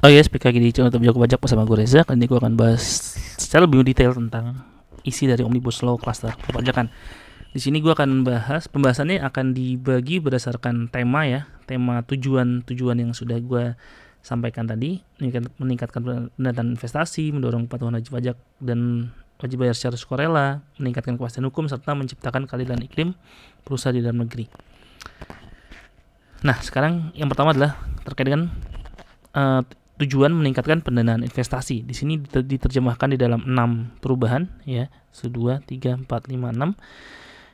Oh ya, yes, PKG lagi di channel Joko Bajak bersama gue Reza Kali ini gue akan bahas secara lebih detail tentang isi dari Omnibus Law Cluster Perpajakan Di sini gue akan bahas, pembahasannya akan dibagi berdasarkan tema ya Tema tujuan-tujuan yang sudah gue sampaikan tadi Meningkatkan pendapatan investasi, mendorong kepatuhan wajib pajak dan wajib bayar secara sukarela Meningkatkan kepastian hukum, serta menciptakan keadilan iklim perusahaan di dalam negeri Nah, sekarang yang pertama adalah terkait dengan uh, tujuan meningkatkan pendanaan investasi. Di sini diterjemahkan di dalam 6 perubahan ya. 1 2 3 4 5 6.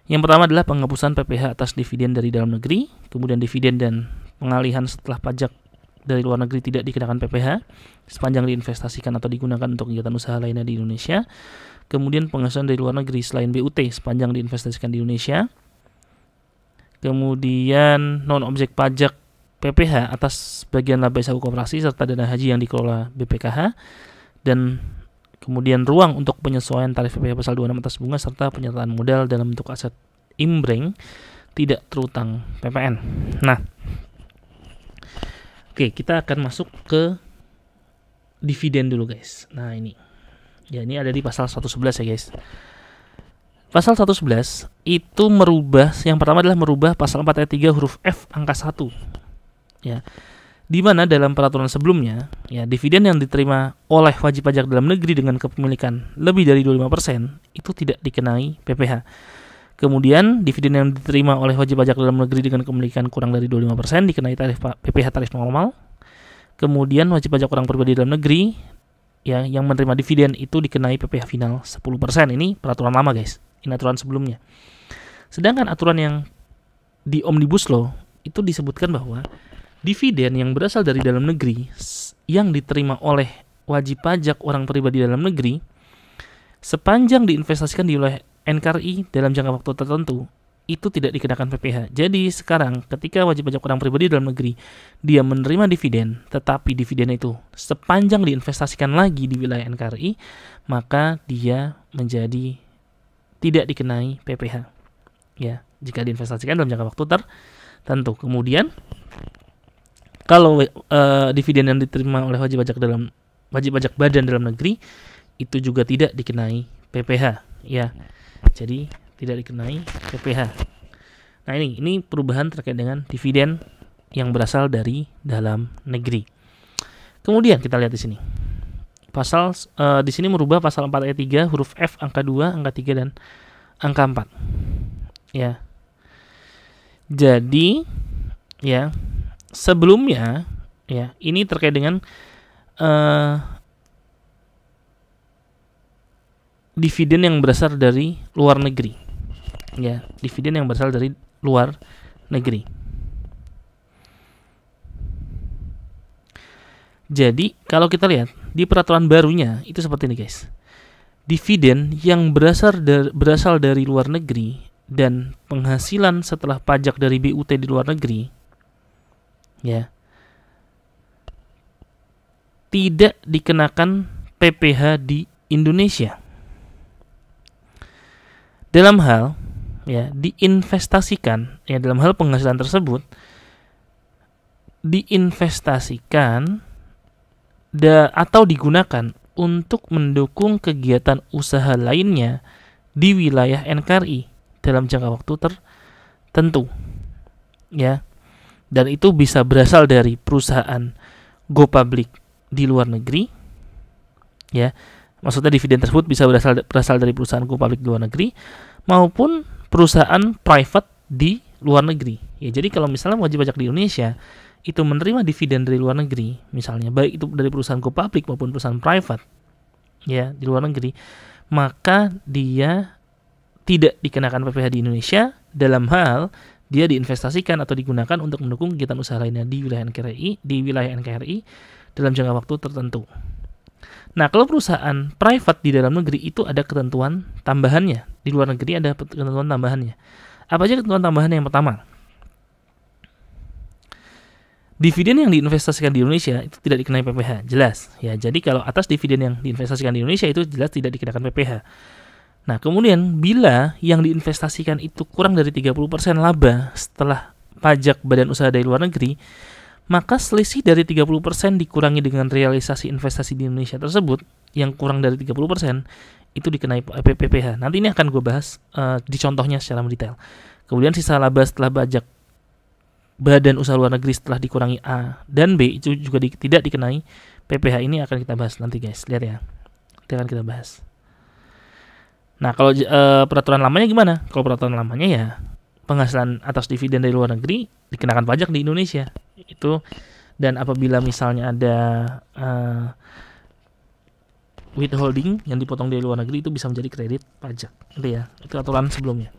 Yang pertama adalah penghapusan PPH atas dividen dari dalam negeri, kemudian dividen dan pengalihan setelah pajak dari luar negeri tidak dikenakan PPH sepanjang diinvestasikan atau digunakan untuk kegiatan usaha lainnya di Indonesia. Kemudian penghasilan dari luar negeri selain BUT sepanjang diinvestasikan di Indonesia. Kemudian non objek pajak PPH atas bagian laba usaha koperasi serta dana haji yang dikelola BPKH dan kemudian ruang untuk penyesuaian tarif PPH pasal 26 atas bunga serta penyertaan modal dalam bentuk aset imbring tidak terutang PPN. Nah, oke kita akan masuk ke dividen dulu guys. Nah ini, ya ini ada di pasal 111 ya guys. Pasal 111 itu merubah yang pertama adalah merubah pasal 4 ayat 3 huruf F angka 1 ya di mana dalam peraturan sebelumnya, ya dividen yang diterima oleh wajib pajak dalam negeri dengan kepemilikan lebih dari 25% itu tidak dikenai PPh. Kemudian dividen yang diterima oleh wajib pajak dalam negeri dengan kepemilikan kurang dari 25% dikenai tarif PPh tarif normal. Kemudian wajib pajak orang pribadi dalam negeri ya yang menerima dividen itu dikenai PPh final 10%. Ini peraturan lama, guys. Ini aturan sebelumnya. Sedangkan aturan yang di Omnibus Law itu disebutkan bahwa dividen yang berasal dari dalam negeri yang diterima oleh wajib pajak orang pribadi dalam negeri sepanjang diinvestasikan di wilayah NKRI dalam jangka waktu tertentu itu tidak dikenakan PPh. Jadi sekarang ketika wajib pajak orang pribadi dalam negeri dia menerima dividen, tetapi dividen itu sepanjang diinvestasikan lagi di wilayah NKRI, maka dia menjadi tidak dikenai PPh. Ya, jika diinvestasikan dalam jangka waktu tertentu. Kemudian kalau uh, dividen yang diterima oleh wajib pajak dalam wajib pajak badan dalam negeri itu juga tidak dikenai PPh ya. Jadi tidak dikenai PPh. Nah, ini ini perubahan terkait dengan dividen yang berasal dari dalam negeri. Kemudian kita lihat di sini. Pasal uh, di sini merubah pasal 4 ayat 3 huruf F angka 2, angka 3 dan angka 4. Ya. Jadi ya sebelumnya ya ini terkait dengan uh, dividen yang berasal dari luar negeri ya dividen yang berasal dari luar negeri jadi kalau kita lihat di peraturan barunya itu seperti ini guys dividen yang berasal dari, berasal dari luar negeri dan penghasilan setelah pajak dari BUT di luar negeri ya tidak dikenakan PPh di Indonesia. Dalam hal ya diinvestasikan ya dalam hal penghasilan tersebut diinvestasikan da, atau digunakan untuk mendukung kegiatan usaha lainnya di wilayah NKRI dalam jangka waktu tertentu ya dan itu bisa berasal dari perusahaan go public di luar negeri ya maksudnya dividen tersebut bisa berasal berasal dari perusahaan go public di luar negeri maupun perusahaan private di luar negeri ya jadi kalau misalnya wajib pajak di Indonesia itu menerima dividen dari luar negeri misalnya baik itu dari perusahaan go public maupun perusahaan private ya di luar negeri maka dia tidak dikenakan PPh di Indonesia dalam hal dia diinvestasikan atau digunakan untuk mendukung kegiatan usaha lainnya di wilayah NKRI di wilayah NKRI dalam jangka waktu tertentu. Nah, kalau perusahaan private di dalam negeri itu ada ketentuan tambahannya. Di luar negeri ada ketentuan tambahannya. Apa aja ketentuan tambahannya yang pertama? Dividen yang diinvestasikan di Indonesia itu tidak dikenai PPh, jelas. Ya, jadi kalau atas dividen yang diinvestasikan di Indonesia itu jelas tidak dikenakan PPh. Nah, kemudian bila yang diinvestasikan itu kurang dari 30% laba setelah pajak badan usaha dari luar negeri, maka selisih dari 30% dikurangi dengan realisasi investasi di Indonesia tersebut yang kurang dari 30% itu dikenai PPPH. Nanti ini akan gue bahas uh, di contohnya secara mendetail. Kemudian sisa laba setelah pajak badan usaha luar negeri setelah dikurangi A dan B itu juga di, tidak dikenai PPH ini akan kita bahas nanti guys. Lihat ya. Nanti akan kita bahas. Nah, kalau uh, peraturan lamanya gimana? Kalau peraturan lamanya ya penghasilan atas dividen dari luar negeri dikenakan pajak di Indonesia. Itu dan apabila misalnya ada uh, withholding yang dipotong dari luar negeri itu bisa menjadi kredit pajak. Itu ya. Itu aturan sebelumnya.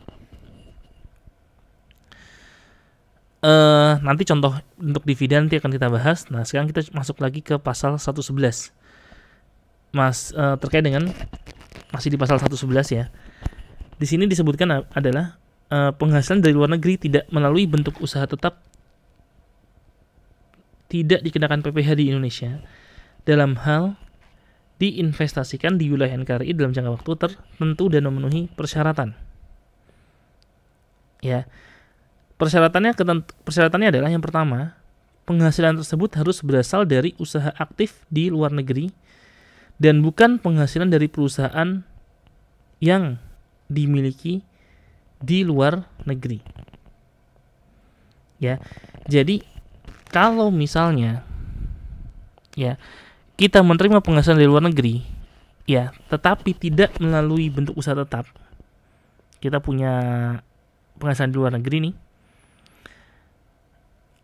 Uh, nanti contoh untuk dividen nanti akan kita bahas. Nah, sekarang kita masuk lagi ke pasal 111. Mas uh, terkait dengan masih di pasal 111 ya. Di sini disebutkan adalah uh, penghasilan dari luar negeri tidak melalui bentuk usaha tetap tidak dikenakan PPh di Indonesia dalam hal diinvestasikan di wilayah NKRI dalam jangka waktu tertentu dan memenuhi persyaratan. Ya. Persyaratannya persyaratannya adalah yang pertama, penghasilan tersebut harus berasal dari usaha aktif di luar negeri dan bukan penghasilan dari perusahaan yang dimiliki di luar negeri. Ya. Jadi kalau misalnya ya kita menerima penghasilan dari luar negeri ya, tetapi tidak melalui bentuk usaha tetap. Kita punya penghasilan di luar negeri nih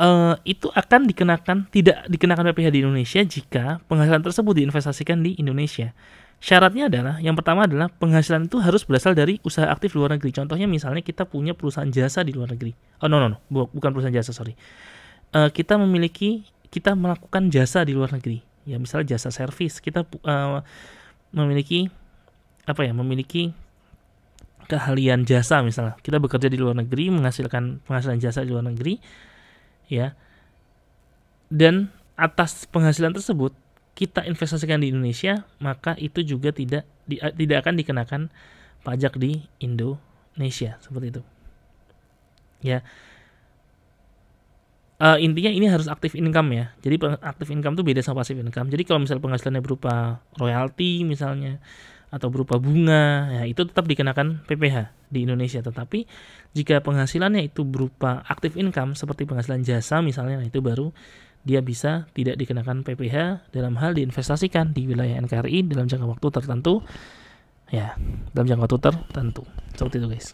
uh, itu akan dikenakan tidak dikenakan PPh di Indonesia jika penghasilan tersebut diinvestasikan di Indonesia. Syaratnya adalah yang pertama adalah penghasilan itu harus berasal dari usaha aktif luar negeri. Contohnya misalnya kita punya perusahaan jasa di luar negeri. Oh no no no, bukan perusahaan jasa sorry. Uh, kita memiliki kita melakukan jasa di luar negeri. Ya misalnya jasa servis kita uh, memiliki apa ya memiliki keahlian jasa misalnya kita bekerja di luar negeri menghasilkan penghasilan jasa di luar negeri ya dan atas penghasilan tersebut kita investasikan di Indonesia maka itu juga tidak di, eh, tidak akan dikenakan pajak di Indonesia seperti itu ya uh, intinya ini harus aktif income ya. Jadi aktif income itu beda sama pasif income. Jadi kalau misalnya penghasilannya berupa royalti misalnya atau berupa bunga, ya, itu tetap dikenakan PPh di Indonesia. Tetapi jika penghasilannya itu berupa active income seperti penghasilan jasa misalnya, nah, itu baru dia bisa tidak dikenakan PPh dalam hal diinvestasikan di wilayah NKRI dalam jangka waktu tertentu ya dalam jangka waktu tertentu seperti itu guys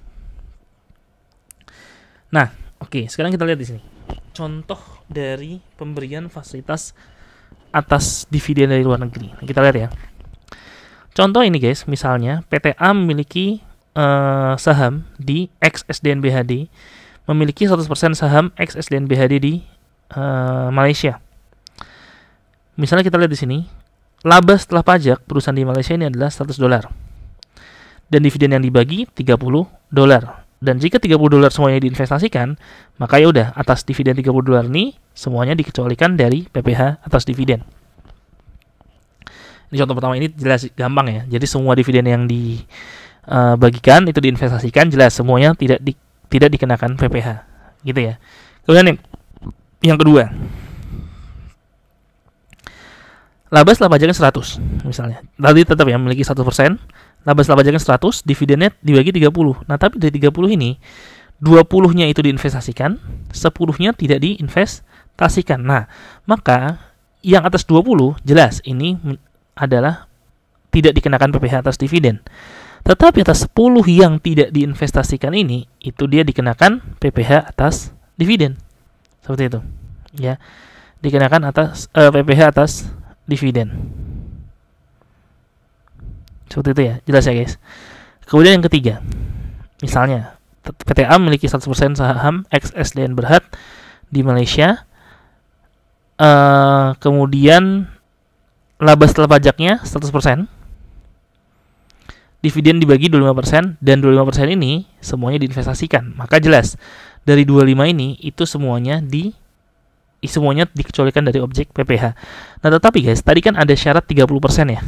nah oke okay, sekarang kita lihat di sini contoh dari pemberian fasilitas atas dividen dari luar negeri nah, kita lihat ya Contoh ini guys, misalnya PT A memiliki uh, saham di XSDN BHD, memiliki 100% saham XSDN BHD di uh, Malaysia. Misalnya kita lihat di sini, laba setelah pajak perusahaan di Malaysia ini adalah 100 dolar. Dan dividen yang dibagi 30 dolar. Dan jika 30 dolar semuanya diinvestasikan, maka ya udah atas dividen 30 dolar ini semuanya dikecualikan dari PPh atas dividen. Ini contoh pertama ini jelas gampang ya. Jadi semua dividen yang dibagikan eh, itu diinvestasikan jelas semuanya tidak di, tidak dikenakan PPh gitu ya. Kemudian yang, yang kedua. Laba setelah pajaknya 100 misalnya. Tadi tetap ya memiliki 1%, laba setelah pajaknya 100, dividennya dibagi 30. Nah, tapi dari 30 ini 20-nya itu diinvestasikan, 10-nya tidak diinvestasikan. Nah, maka yang atas 20 jelas ini adalah tidak dikenakan PPh atas dividen. Tetapi atas 10 yang tidak diinvestasikan ini, itu dia dikenakan PPh atas dividen. Seperti itu. Ya. Dikenakan atas eh, PPh atas dividen. Seperti itu ya, jelas ya guys. Kemudian yang ketiga, misalnya PT A memiliki 100% saham XSDN Berhad di Malaysia. Uh, kemudian laba setelah pajaknya 100%. Dividen dibagi 25% dan 25% ini semuanya diinvestasikan. Maka jelas dari 25 ini itu semuanya di semuanya dikecualikan dari objek PPH. Nah, tetapi guys, tadi kan ada syarat 30% ya.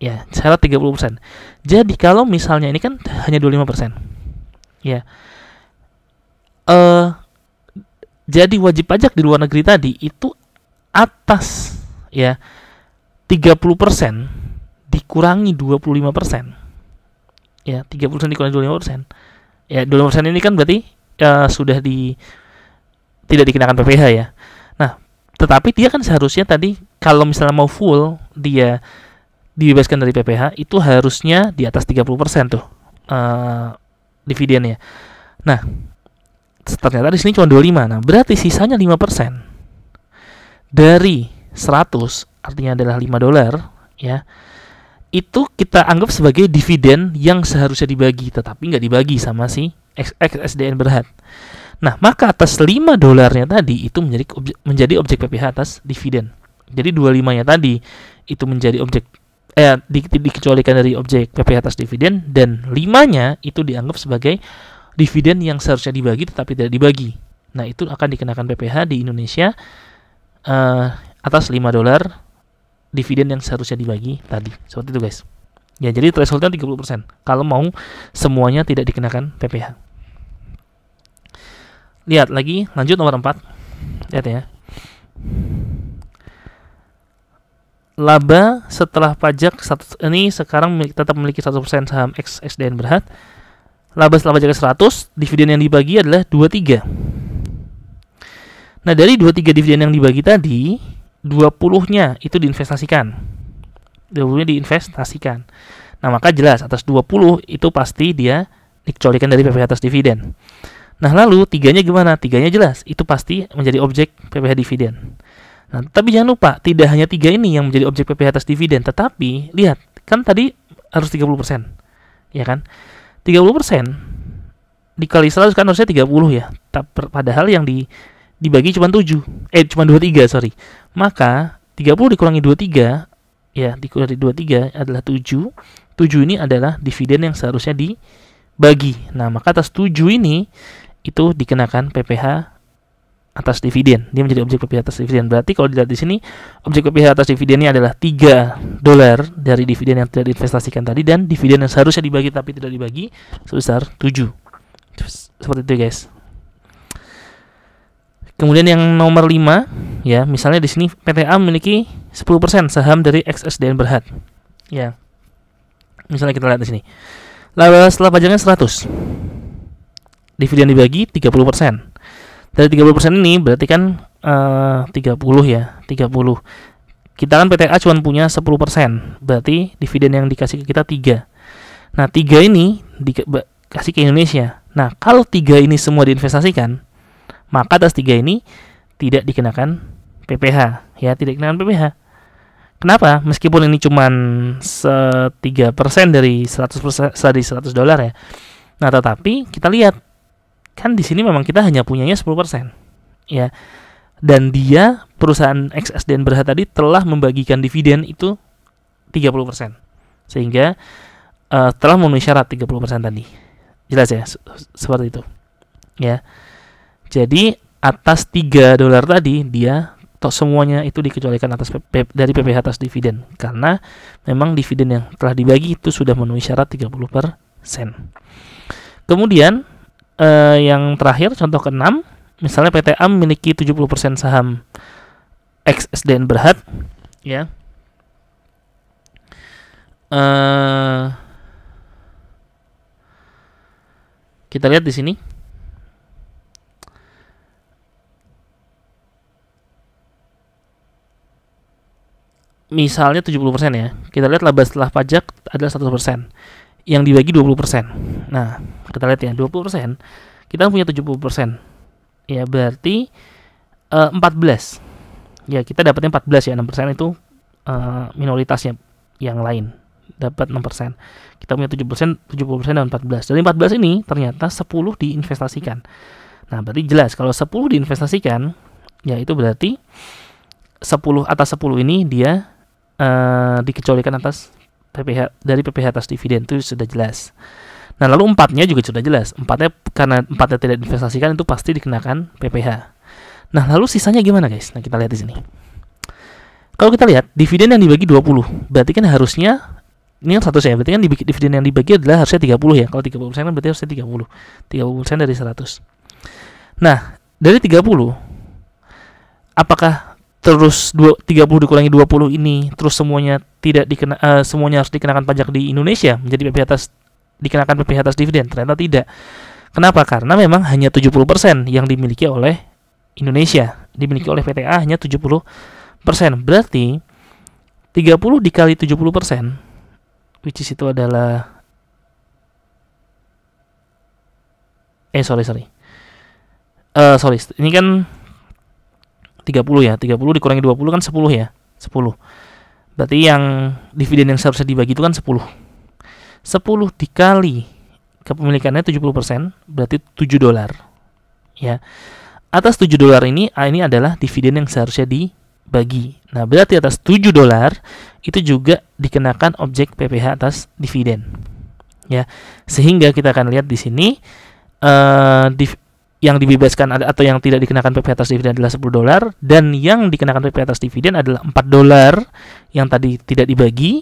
Ya, syarat 30%. Jadi kalau misalnya ini kan hanya 25%. Ya. Eh uh, jadi wajib pajak di luar negeri tadi itu atas ya 30% dikurangi 25%. Ya, 30% dikurangi 25%. Ya, 25% ini kan berarti uh, sudah di tidak dikenakan PPh ya. Nah, tetapi dia kan seharusnya tadi kalau misalnya mau full dia dibebaskan dari PPh itu harusnya di atas 30% tuh eh uh, dividennya. Nah, ternyata di sini cuma 25. Nah, berarti sisanya 5% dari 100 artinya adalah 5 dolar ya itu kita anggap sebagai dividen yang seharusnya dibagi tetapi nggak dibagi sama si XSDN berhad. Nah, maka atas 5 dolarnya tadi itu menjadi objek, menjadi objek PPH atas dividen. Jadi 25-nya tadi itu menjadi objek eh di, di, dikecualikan dari objek PPH atas dividen dan 5-nya itu dianggap sebagai dividen yang seharusnya dibagi tetapi tidak dibagi. Nah, itu akan dikenakan PPH di Indonesia uh, atas 5 dolar dividen yang seharusnya dibagi tadi. Seperti itu guys. Ya, jadi thresholdnya 30% kalau mau semuanya tidak dikenakan PPh. Lihat lagi, lanjut nomor 4. Lihat ya. Laba setelah pajak ini sekarang tetap memiliki 1% saham X Berhad. Laba setelah pajak 100, dividen yang dibagi adalah 23. Nah, dari 23 dividen yang dibagi tadi, 20-nya itu diinvestasikan. 20-nya diinvestasikan. Nah, maka jelas atas 20 itu pasti dia dikecualikan dari PPh atas dividen. Nah, lalu tiganya gimana? Tiganya jelas, itu pasti menjadi objek PPh dividen. Nah, tapi jangan lupa, tidak hanya tiga ini yang menjadi objek PPh atas dividen, tetapi lihat, kan tadi harus 30%. Ya kan? 30% dikali 100 kan harusnya 30 ya. Padahal yang di dibagi cuma 7. Eh, cuma 23, sorry. Maka 30 dikurangi 23 ya dikurangi 23 adalah 7. 7 ini adalah dividen yang seharusnya dibagi. Nah, maka atas 7 ini itu dikenakan PPh atas dividen. Dia menjadi objek PPh atas dividen. Berarti kalau dilihat di sini, objek PPh atas dividen ini adalah 3 dolar dari dividen yang tidak diinvestasikan tadi dan dividen yang seharusnya dibagi tapi tidak dibagi sebesar 7. Seperti itu, guys. Kemudian yang nomor 5 ya, misalnya di sini PTA memiliki 10% saham dari XSDN Berhad. Ya. Misalnya kita lihat di sini. Laba setelah pajaknya 100. Dividen dibagi 30%. Dari 30% ini berarti kan eh, uh, 30 ya, 30. Kita kan PTA cuma punya 10%, berarti dividen yang dikasih ke kita 3. Nah, 3 ini dikasih ke Indonesia. Nah, kalau 3 ini semua diinvestasikan, maka atas tiga ini tidak dikenakan PPh ya tidak dikenakan PPh kenapa meskipun ini cuma setiga persen dari 100 dari 100 dolar ya nah tetapi kita lihat kan di sini memang kita hanya punyanya 10 persen ya dan dia perusahaan XSDN berhak tadi telah membagikan dividen itu 30% sehingga uh, telah memenuhi syarat 30% tadi jelas ya seperti itu ya jadi atas 3 dolar tadi dia semuanya itu dikecualikan atas PP, dari PPh atas dividen karena memang dividen yang telah dibagi itu sudah memenuhi syarat 30%. Kemudian eh, yang terakhir contoh ke-6, misalnya PT A memiliki 70% saham XSDN Berhad ya. Eh, kita lihat di sini misalnya 70% ya. Kita lihat laba setelah pajak adalah 100%. Yang dibagi 20%. Nah, kita lihat ya, 20%. Kita punya 70%. Ya, berarti uh, eh, 14. Ya, kita dapatnya 14 ya, 6% itu uh, minoritasnya yang lain dapat 6%. Kita punya 7%, 70% dan 14. Dari 14 ini ternyata 10 diinvestasikan. Nah, berarti jelas kalau 10 diinvestasikan, ya itu berarti 10 atas 10 ini dia uh, dikecualikan atas PPH dari PPH atas dividen itu sudah jelas. Nah lalu empatnya juga sudah jelas. Empatnya karena empatnya tidak diinvestasikan itu pasti dikenakan PPH. Nah lalu sisanya gimana guys? Nah kita lihat di sini. Kalau kita lihat dividen yang dibagi 20, berarti kan harusnya ini yang satu ya, berarti kan dividen yang dibagi adalah harusnya 30 ya. Kalau 30 persen kan berarti harusnya 30. 30 persen dari 100. Nah, dari 30 apakah terus 30 dikurangi 20 ini terus semuanya tidak dikena uh, semuanya harus dikenakan pajak di Indonesia menjadi PPh atas dikenakan PPh atas dividen ternyata tidak. Kenapa? Karena memang hanya 70% yang dimiliki oleh Indonesia, dimiliki oleh PTA hanya 70%. Berarti 30 dikali 70% which is itu adalah eh sorry sorry. Uh, sorry, ini kan 30 ya 30 dikurangi 20 kan 10 ya 10 berarti yang dividen yang seharusnya dibagi itu kan 10 10 dikali kepemilikannya 70% berarti 7 dolar ya atas 7 dolar ini ini adalah dividen yang seharusnya dibagi nah berarti atas 7 dolar itu juga dikenakan objek PPH atas dividen ya sehingga kita akan lihat di sini uh, yang dibebaskan atau yang tidak dikenakan PP atas dividen adalah 10 dolar dan yang dikenakan PP atas dividen adalah 4 dolar yang tadi tidak dibagi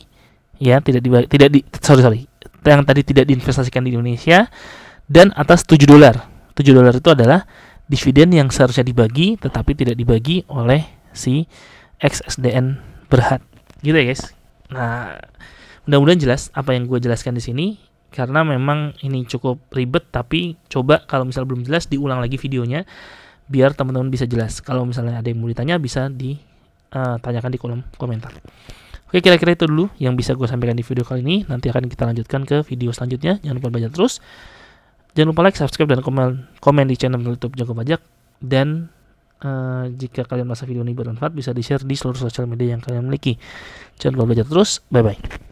ya tidak dibagi, tidak di sorry sorry yang tadi tidak diinvestasikan di Indonesia dan atas 7 dolar 7 dolar itu adalah dividen yang seharusnya dibagi tetapi tidak dibagi oleh si XSDN berhad gitu ya guys nah mudah-mudahan jelas apa yang gue jelaskan di sini karena memang ini cukup ribet tapi coba kalau misalnya belum jelas diulang lagi videonya biar teman-teman bisa jelas kalau misalnya ada yang mau ditanya bisa ditanyakan eh, di kolom komentar Oke kira-kira itu dulu yang bisa gue sampaikan di video kali ini nanti akan kita lanjutkan ke video selanjutnya jangan lupa belajar terus jangan lupa like subscribe dan komen komen di channel YouTube Jago Pajak dan Uh, jika kalian merasa video ini bermanfaat bisa di-share di seluruh sosial media yang kalian miliki. Jangan lupa belajar terus. Bye bye.